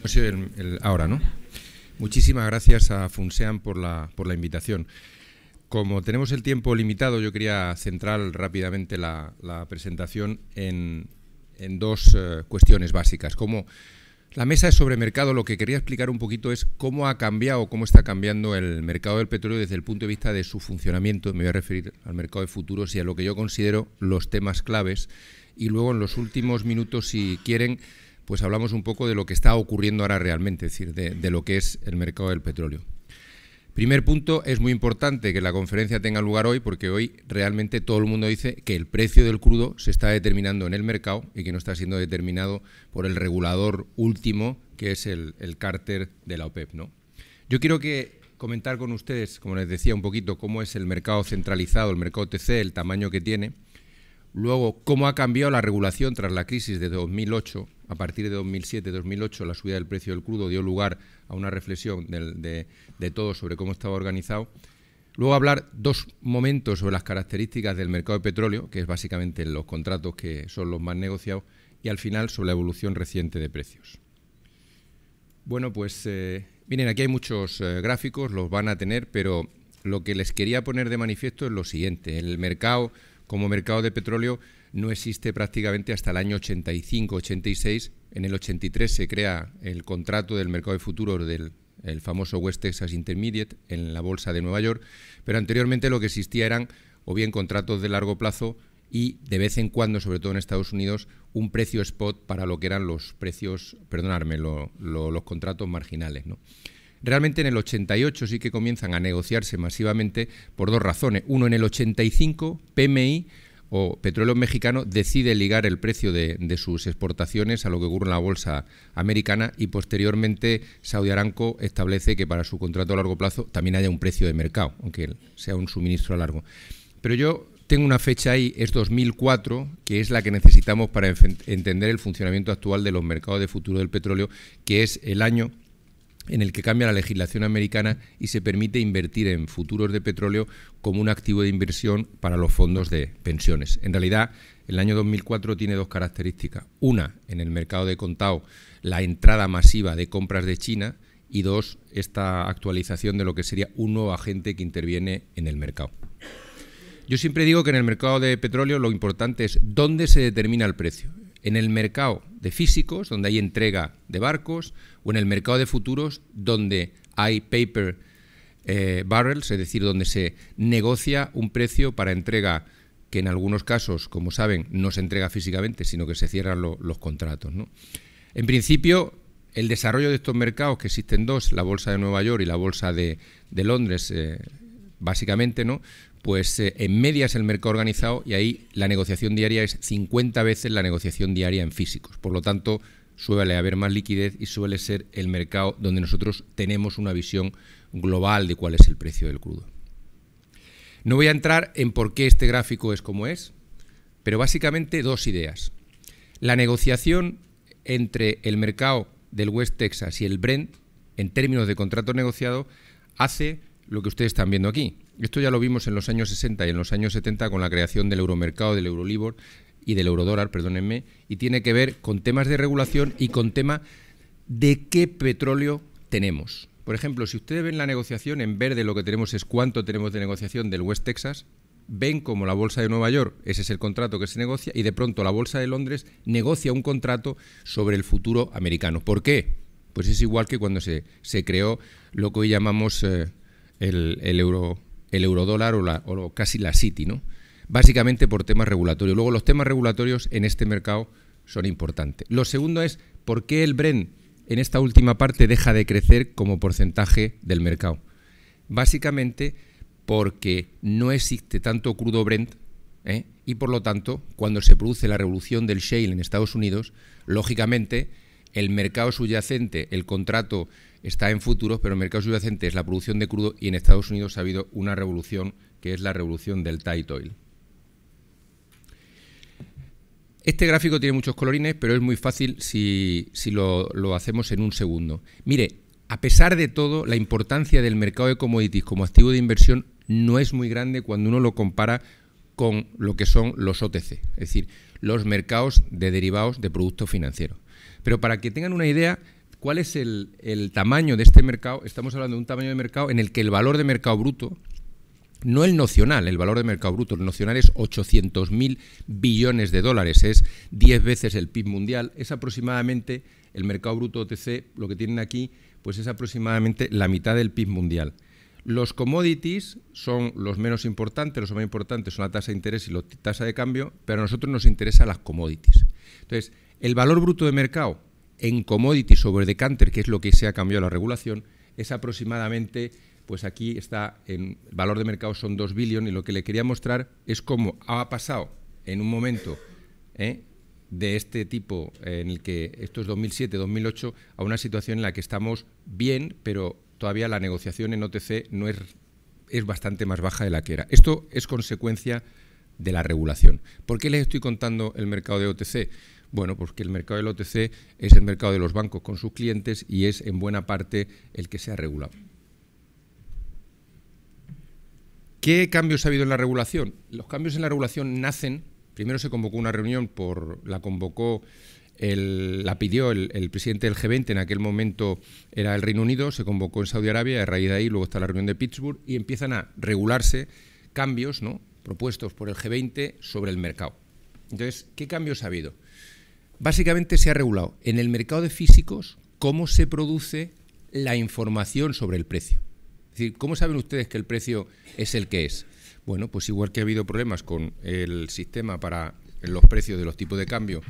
Muchísimas gracias. ahora, ¿no? Muchísimas gracias a Funsean por la, por la invitación. Como tenemos el tiempo limitado, yo quería centrar rápidamente la, presentación en, dos eh, cuestiones básicas. Como la mesa es sobre mercado, lo que quería explicar un poquito es cómo ha cambiado, cómo está cambiando el mercado del petróleo desde el punto de vista de su funcionamiento. Me voy a referir al mercado de futuros y a lo que yo considero los temas claves y luego en los últimos minutos, si quieren, pues hablamos un poco de lo que está ocurriendo ahora realmente, es decir, de, lo que es el mercado del petróleo. Primer punto, es muy importante que la conferencia tenga lugar hoy porque hoy realmente todo el mundo dice que el precio del crudo se está determinando en el mercado y que no está siendo determinado por el regulador último que es el, cárter de la OPEP. E ¿no? Yo quiero que comentar con ustedes, como les decía un poquito, cómo es el mercado centralizado, el mercado TC, el tamaño que tiene Luego, cómo ha cambiado la regulación tras la crisis de 2008. A partir de 2007-2008, la subida del precio del crudo dio lugar a una reflexión de, todos sobre cómo estaba organizado. Luego hablar dos momentos sobre las características del mercado de petróleo, que es básicamente los contratos que son los más negociados, y al final sobre la evolución reciente de precios. Bueno, pues eh, miren, aquí hay muchos eh, gráficos, los van a tener, pero lo que les quería poner de manifiesto es lo siguiente. El mercado como mercado de petróleo no existe prácticamente hasta el año 85-86. En el 83 se crea el contrato del mercado de futuros del famoso West Texas Intermediate en la Bolsa de Nueva York, pero anteriormente lo que existía eran o bien contratos de largo plazo y de vez en cuando, sobre todo en Estados Unidos, un precio spot para lo que eran los precios, perdonarme, los contratos marginales. ¿no? Realmente en el 88 sí que comienzan a negociarse masivamente por dos razones. Uno, en el 85 PMI o Petróleo Mexicano decide ligar el precio de, sus exportaciones a lo que ocurre en la bolsa americana y posteriormente Saudi Aramco establece que para su contrato a largo plazo también haya un precio de mercado, aunque sea un suministro a largo. Pero yo tengo una fecha ahí, es 2004, que es la que necesitamos para entender el funcionamiento actual de los mercados de futuro del petróleo, que es el año en el que cambia la legislación americana y se permite invertir en futuros de petróleo como un activo de inversión para los fondos de pensiones. En realidad, el año 2004 tiene dos características. Una, en el mercado de contado, la entrada masiva de compras de China y dos, esta actualización de lo que sería un nuevo agente que interviene en el mercado. Yo siempre digo que en el mercado de petróleo lo importante es dónde se determina el precio en el mercado de físicos, donde hay entrega de barcos, o en el mercado de futuros, donde hay paper eh, barrels, es decir, donde se negocia un precio para entrega que en algunos casos, como saben, no se entrega físicamente, sino que se cierran los contratos. En principio, el desarrollo de estos mercados, que existen dos, la Bolsa de Nueva York y la Bolsa de, Londres, eh, básicamente, ¿no? pues eh, en media es el mercado organizado y ahí la negociación diaria es 50 veces la negociación diaria en físicos. Por lo tanto, suele haber más liquidez y suele ser el mercado donde nosotros tenemos una visión global de cuál es el precio del crudo. No voy a entrar en por qué este gráfico es como es, pero básicamente dos ideas. La negociación entre el mercado del West Texas y el Brent, en términos de contrato negociado, hace lo que ustedes están viendo aquí. Esto ya lo vimos en los años 60 y en los años 70 con la creación del euromercado, del eurolibor y del eurodólar, perdónenme, y tiene que ver con temas de regulación y con tema de qué petróleo tenemos. Por ejemplo, si ustedes ven la negociación, en verde lo que tenemos es cuánto tenemos de negociación del West Texas, ven como la Bolsa de Nueva York, ese es el contrato que se negocia, y de pronto la Bolsa de Londres negocia un contrato sobre el futuro americano. ¿Por qué? Pues es igual que cuando se, se creó lo que hoy llamamos... Eh, el, euro el eurodólar o, la, casi la City, ¿no? Básicamente por temas regulatorios. Luego, los temas regulatorios en este mercado son importantes. Lo segundo es por qué el Brent en esta última parte deja de crecer como porcentaje del mercado. Básicamente porque no existe tanto crudo Brent ¿eh? y por lo tanto cuando se produce la revolución del shale en Estados Unidos, lógicamente el mercado subyacente, el contrato está en futuros, pero el mercado subyacente es la producción de crudo y en Estados Unidos ha habido una revolución que es la revolución del tight oil. Este gráfico tiene muchos colorines, pero es muy fácil si, lo, lo hacemos en un segundo. Mire, a pesar de todo, la importancia del mercado de commodities como activo de inversión no es muy grande cuando uno lo compara con lo que son los OTC, es decir, los mercados de derivados de productos financieros. Pero para que tengan una idea, cuál es el, tamaño de este mercado, estamos hablando de un tamaño de mercado en el que el valor de mercado bruto, no el nocional, el valor de mercado bruto, el nocional es 800.000 billones de dólares, es 10 veces el PIB mundial, es aproximadamente el mercado bruto OTC, lo que tienen aquí, pues es aproximadamente la mitad del PIB mundial. Los commodities son los menos importantes, los más importantes son la tasa de interés y la tasa de cambio, pero a nosotros nos interesan las commodities. Entonces, el valor bruto de mercado en commodities sobre decanter, que es lo que se ha cambiado la regulación, es aproximadamente, pues aquí está, en valor de mercado son 2 billones y lo que le quería mostrar es cómo ha pasado en un momento ¿eh? de este tipo, en el que esto es 2007-2008, a una situación en la que estamos bien, pero todavía la negociación en OTC no es, es bastante más baja de la que era. Esto es consecuencia de la regulación. ¿Por qué les estoy contando el mercado de OTC? Bueno, pues que el mercado del OTC es el mercado de los bancos con sus clientes y es en buena parte el que se ha regulado. ¿Qué cambios ha habido en la regulación? Los cambios en la regulación nacen, primero se convocó una reunión por, la convocó la pidió el, presidente del G20, en aquel momento era el Reino Unido, se convocó en Saudi Arabia, a raíz de ahí luego está la reunión de Pittsburgh y empiezan a regularse cambios propuestos por el G20 sobre el mercado. Entonces, ¿qué cambios ha habido? Básicamente se ha regulado en el mercado de físicos cómo se produce la información sobre el precio. Es decir, ¿cómo saben ustedes que el precio es el que es? Bueno, pues igual que ha habido problemas con el sistema para los precios de los tipos de cambio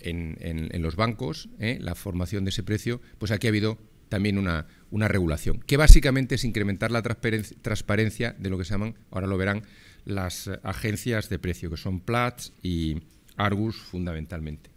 en, los bancos, ¿eh? la formación de ese precio, pues aquí ha habido también una, una regulación, que básicamente es incrementar la transparencia de lo que se llaman, ahora lo verán, las agencias de precio, que son Platts y Argus fundamentalmente.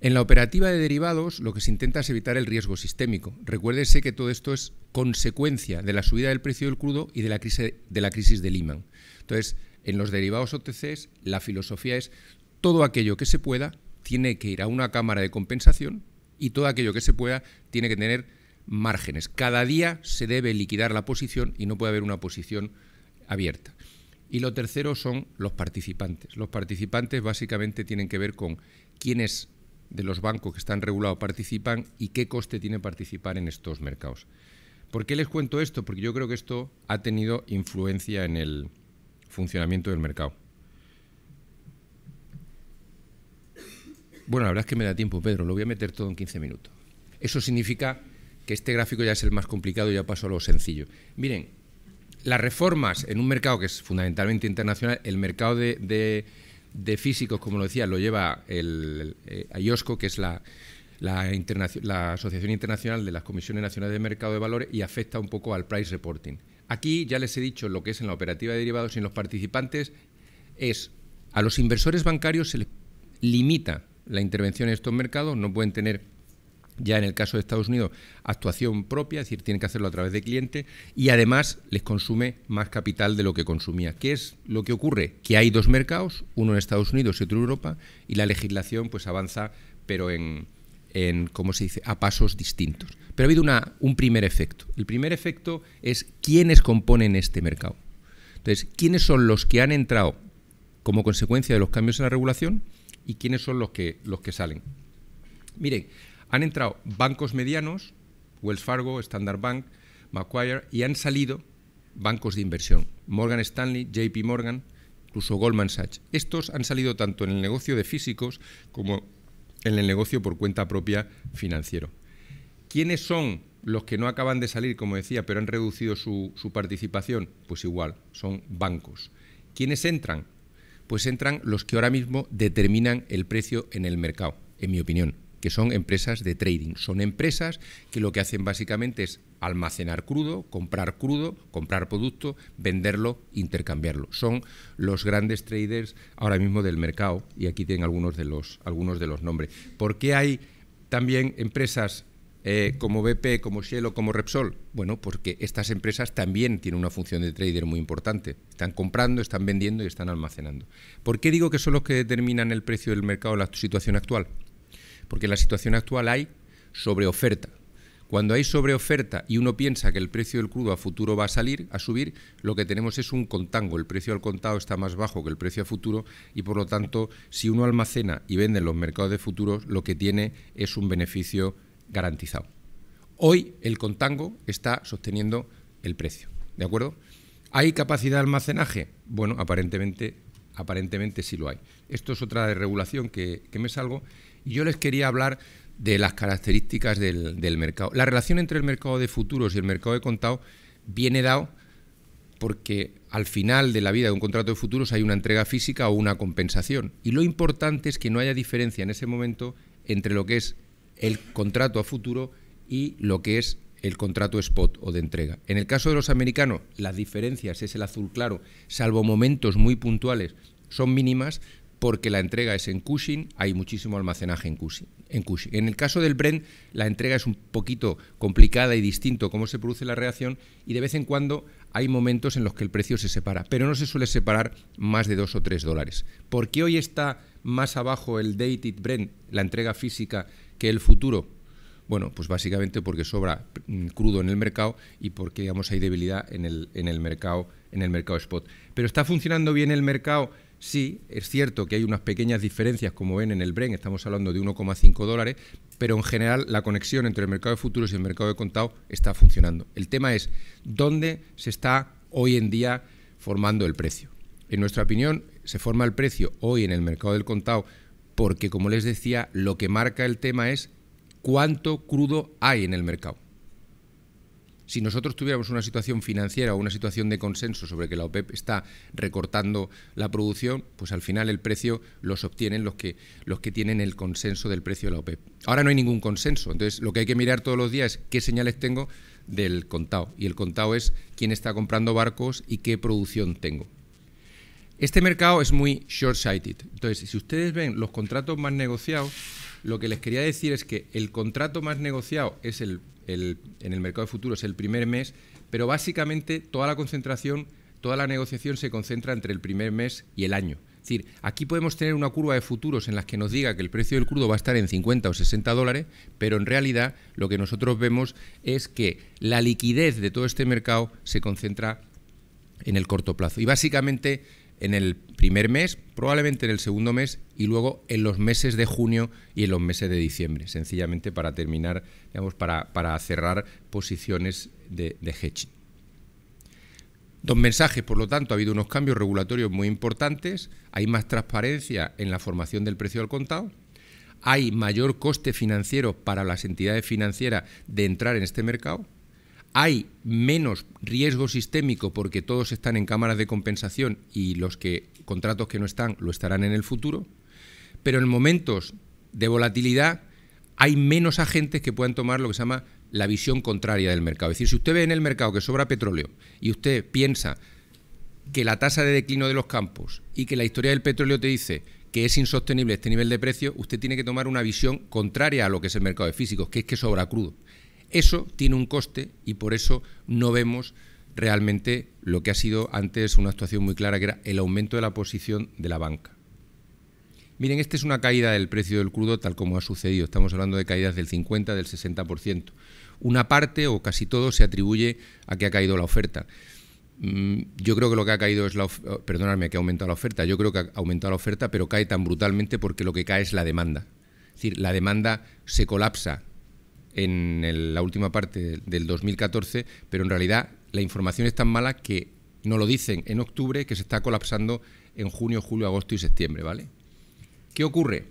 En la operativa de derivados lo que se intenta es evitar el riesgo sistémico. Recuérdese que todo esto es consecuencia de la subida del precio del crudo y de la crisis de, la crisis de Lehman. Entonces, en los derivados OTCs la filosofía es todo aquello que se pueda tiene que ir a una cámara de compensación y todo aquello que se pueda tiene que tener márgenes. Cada día se debe liquidar la posición y no puede haber una posición abierta. Y lo tercero son los participantes. Los participantes básicamente tienen que ver con quiénes de los bancos que están regulados participan y qué coste tiene participar en estos mercados. ¿Por qué les cuento esto? Porque yo creo que esto ha tenido influencia en el funcionamiento del mercado. Bueno, la verdad es que me da tiempo, Pedro, lo voy a meter todo en 15 minutos. Eso significa que este gráfico ya es el más complicado, ya paso a lo sencillo. Miren, las reformas en un mercado que es fundamentalmente internacional, el mercado de de físicos, como lo decía, lo lleva el, eh, IOSCO, que es la, la, la, Asociación Internacional de las Comisiones Nacionales de Mercado de Valores, y afecta un poco al price reporting. Aquí ya les he dicho lo que es en la operativa de derivados y en los participantes, es a los inversores bancarios se les limita la intervención en estos mercados, no pueden tener ya en el caso de Estados Unidos, actuación propia, es decir, tienen que hacerlo a través de cliente y además les consume más capital de lo que consumía. ¿Qué es lo que ocurre? Que hay dos mercados, uno en Estados Unidos y otro en Europa, y la legislación pues avanza, pero en, en ¿cómo se dice?, a pasos distintos. Pero ha habido una, un primer efecto. El primer efecto es quiénes componen este mercado. Entonces, ¿quiénes son los que han entrado como consecuencia de los cambios en la regulación y quiénes son los que, los que salen? Miren, han entrado bancos medianos, Wells Fargo, Standard Bank, Macquarie, y han salido bancos de inversión, Morgan Stanley, JP Morgan, incluso Goldman Sachs. Estos han salido tanto en el negocio de físicos como en el negocio por cuenta propia financiero. ¿Quiénes son los que no acaban de salir, como decía, pero han reducido su, su, participación? Pues igual, son bancos. ¿Quiénes entran? Pues entran los que ahora mismo determinan el precio en el mercado, en mi opinión que son empresas de trading. Son empresas que lo que hacen básicamente es almacenar crudo, comprar crudo, comprar producto, venderlo, intercambiarlo. Son los grandes traders ahora mismo del mercado y aquí tienen algunos de los, algunos de los nombres. ¿Por qué hay también empresas eh, como BP, como Shell o como Repsol? Bueno, porque estas empresas también tienen una función de trader muy importante. Están comprando, están vendiendo y están almacenando. ¿Por qué digo que son los que determinan el precio del mercado en la situación actual? porque en la situación actual hay oferta. Cuando hay sobreoferta y uno piensa que el precio del crudo a futuro va a salir, a subir, lo que tenemos es un contango. El precio al contado está más bajo que el precio a futuro y por lo tanto, si uno almacena y vende en los mercados de futuros, lo que tiene es un beneficio garantizado. Hoy el contango está sosteniendo el precio, ¿de acuerdo? ¿Hay capacidad de almacenaje? Bueno, aparentemente aparentemente sí lo hay. Esto es otra regulación que, me salgo. Y yo les quería hablar de las características del, del, mercado. La relación entre el mercado de futuros y el mercado de contado viene dado porque al final de la vida de un contrato de futuros hay una entrega física o una compensación. Y lo importante es que no haya diferencia en ese momento entre lo que es el contrato a futuro y lo que es el contrato spot o de entrega. En el caso de los americanos, las diferencias, es el azul claro, salvo momentos muy puntuales, son mínimas porque la entrega es en Cushing, hay muchísimo almacenaje en Cushing. En, en el caso del Brent, la entrega es un poquito complicada y distinto cómo se produce la reacción y de vez en cuando hay momentos en los que el precio se separa, pero no se suele separar más de dos o tres dólares. ¿Por qué hoy está más abajo el dated Brent, la entrega física, que el futuro? Bueno, pues básicamente porque sobra mm, crudo en el mercado y porque digamos hay debilidad en el, en el mercado en el mercado spot. Pero está funcionando bien el mercado Sí, es cierto que hay unas pequeñas diferencias, como ven en el Bren, estamos hablando de 1,5 dólares, pero en general la conexión entre el mercado de futuros y el mercado de contado está funcionando. El tema es dónde se está hoy en día formando el precio. En nuestra opinión, se forma el precio hoy en el mercado del contado porque, como les decía, lo que marca el tema es cuánto crudo hay en el mercado. Si nosotros tuviéramos una situación financiera o una situación de consenso sobre que la OPEP e está recortando la producción, pues al final el precio los obtienen los que, los que tienen el consenso del precio de la OPEP. E Ahora no hay ningún consenso, entonces lo que hay que mirar todos los días es qué señales tengo del contado. Y el contado es quién está comprando barcos y qué producción tengo. Este mercado es muy short-sighted. Entonces, si ustedes ven los contratos más negociados, lo que les quería decir es que el contrato más negociado es el, en el mercado de futuros el primer mes, pero básicamente toda la concentración, toda la negociación se concentra entre el primer mes y el año. Es decir, aquí podemos tener una curva de futuros en las que nos diga que el precio del crudo va a estar en 50 o 60 dólares, pero en realidad lo que nosotros vemos es que la liquidez de todo este mercado se concentra en el corto plazo. Y básicamente en el primer mes, probablemente en el segundo mes y luego en los meses de junio y en los meses de diciembre, sencillamente para terminar, digamos, para, cerrar posiciones de, de hedging. Dos mensajes, por lo tanto, ha habido unos cambios regulatorios muy importantes, hay más transparencia en la formación del precio al contado, hay mayor coste financiero para las entidades financieras de entrar en este mercado, hay menos riesgo sistémico porque todos están en cámaras de compensación y los que contratos que no están lo estarán en el futuro, pero en momentos de volatilidad hay menos agentes que puedan tomar lo que se llama la visión contraria del mercado. Es decir, si usted ve en el mercado que sobra petróleo y usted piensa que la tasa de declino de los campos y que la historia del petróleo te dice que es insostenible este nivel de precio, usted tiene que tomar una visión contraria a lo que es el mercado de físicos, que es que sobra crudo eso tiene un coste y por eso no vemos realmente lo que ha sido antes una actuación muy clara, que era el aumento de la posición de la banca. Miren, esta es una caída del precio del crudo tal como ha sucedido. Estamos hablando de caídas del 50, del 60%. Una parte o casi todo se atribuye a que ha caído la oferta. Mm, yo creo que lo que ha caído es la oferta, oh, que ha aumentado la oferta. Yo creo que ha aumentado la oferta, pero cae tan brutalmente porque lo que cae es la demanda. Es decir, la demanda se colapsa en la última parte del 2014, pero en realidad la información es tan mala que no lo dicen en octubre, que se está colapsando en junio, julio, agosto y septiembre, ¿vale? ¿Qué ocurre?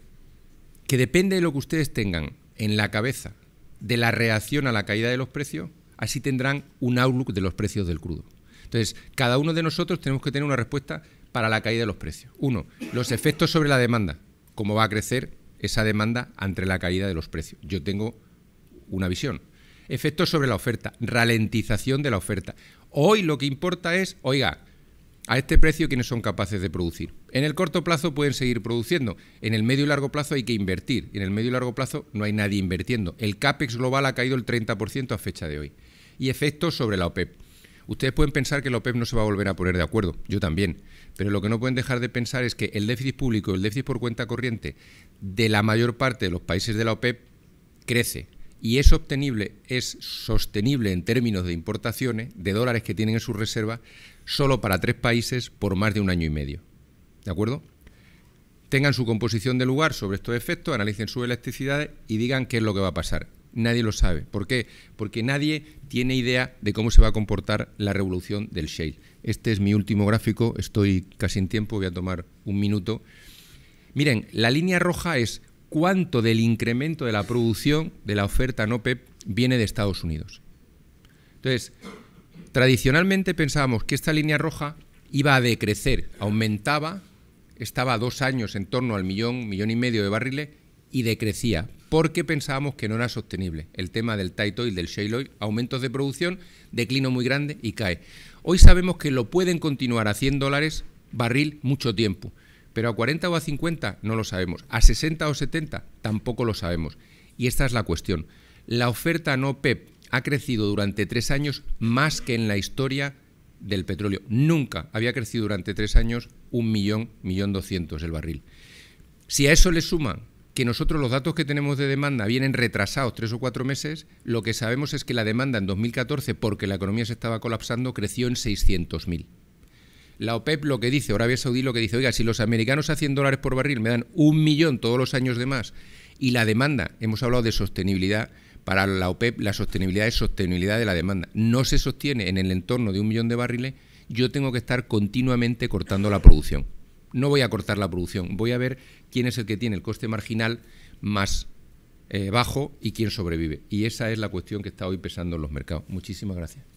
Que depende de lo que ustedes tengan en la cabeza de la reacción a la caída de los precios, así tendrán un outlook de los precios del crudo. Entonces, cada uno de nosotros tenemos que tener una respuesta para la caída de los precios. Uno, los efectos sobre la demanda, cómo va a crecer esa demanda ante la caída de los precios. Yo tengo una visión. Efectos sobre la oferta, ralentización de la oferta. Hoy lo que importa es, oiga, a este precio quienes son capaces de producir. En el corto plazo pueden seguir produciendo, en el medio y largo plazo hay que invertir, y en el medio y largo plazo no hay nadie invirtiendo. El CAPEX global ha caído el 30% a fecha de hoy. Y efectos sobre la OPEP. Ustedes pueden pensar que la OPEP no se va a volver a poner de acuerdo, yo también, pero lo que no pueden dejar de pensar es que el déficit público, el déficit por cuenta corriente de la mayor parte de los países de la OPEP crece, y es obtenible, es sostenible en términos de importaciones de dólares que tienen en sus reservas solo para tres países por más de un año y medio. ¿De acuerdo? Tengan su composición de lugar sobre estos efectos, analicen sus electricidades y digan qué es lo que va a pasar. Nadie lo sabe. ¿Por qué? Porque nadie tiene idea de cómo se va a comportar la revolución del shale. Este es mi último gráfico, estoy casi en tiempo, voy a tomar un minuto. Miren, la línea roja es cuánto del incremento de la producción de la oferta no PEP viene de Estados Unidos. Entonces, tradicionalmente pensábamos que esta línea roja iba a decrecer, aumentaba, estaba dos años en torno al millón, millón y medio de barriles y decrecía, porque pensábamos que no era sostenible. El tema del tight oil, del shale oil, aumentos de producción, declino muy grande y cae. Hoy sabemos que lo pueden continuar a 100 dólares barril mucho tiempo. Pero a 40 o a 50 no lo sabemos. A 60 o 70 tampoco lo sabemos. Y esta es la cuestión. La oferta no PEP ha crecido durante tres años más que en la historia del petróleo. Nunca había crecido durante tres años un millón, millón doscientos el barril. Si a eso le suman que nosotros los datos que tenemos de demanda vienen retrasados tres o cuatro meses, lo que sabemos es que la demanda en 2014, porque la economía se estaba colapsando, creció en 600.000 la OPEP lo que dice, Arabia Saudí lo que dice, oiga, si los americanos a 100 dólares por barril me dan un millón todos los años de más y la demanda, hemos hablado de sostenibilidad, para la OPEP la sostenibilidad es sostenibilidad de la demanda, no se sostiene en el entorno de un millón de barriles, yo tengo que estar continuamente cortando la producción. No voy a cortar la producción, voy a ver quién es el que tiene el coste marginal más eh, bajo y quién sobrevive. Y esa es la cuestión que está hoy pesando en los mercados. Muchísimas gracias.